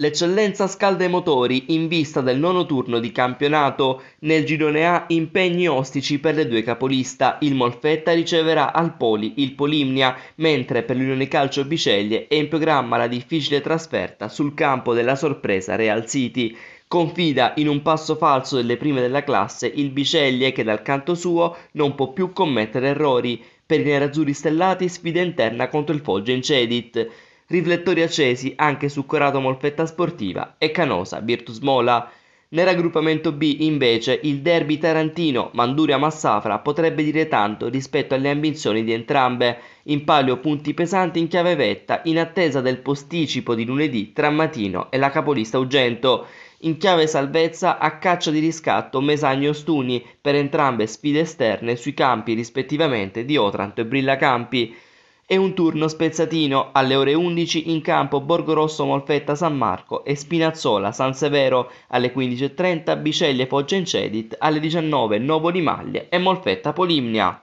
L'eccellenza scalda i motori in vista del nono turno di campionato. Nel girone A impegni ostici per le due capolista. Il Molfetta riceverà al Poli il Polimnia, mentre per l'Unione Calcio Biceglie è in programma la difficile trasferta sul campo della sorpresa Real City. Confida in un passo falso delle prime della classe il Biceglie che dal canto suo non può più commettere errori. Per i nerazzurri stellati sfida interna contro il Foggia in Cedit riflettori accesi anche su Corato Molfetta Sportiva e Canosa Virtus Mola. Nel raggruppamento B invece il derby tarantino Manduria-Massafra potrebbe dire tanto rispetto alle ambizioni di entrambe, in palio punti pesanti in chiave vetta in attesa del posticipo di lunedì tra Matino e la capolista Ugento, in chiave salvezza a caccia di riscatto Mesagno-Stuni per entrambe sfide esterne sui campi rispettivamente di Otranto e Brillacampi e un turno spezzatino alle ore 11 in campo Borgorosso Molfetta San Marco e Spinazzola San Severo alle 15.30, Biceglie Foggia Incedit alle 19, Novo Limaglie e Molfetta Polimnia.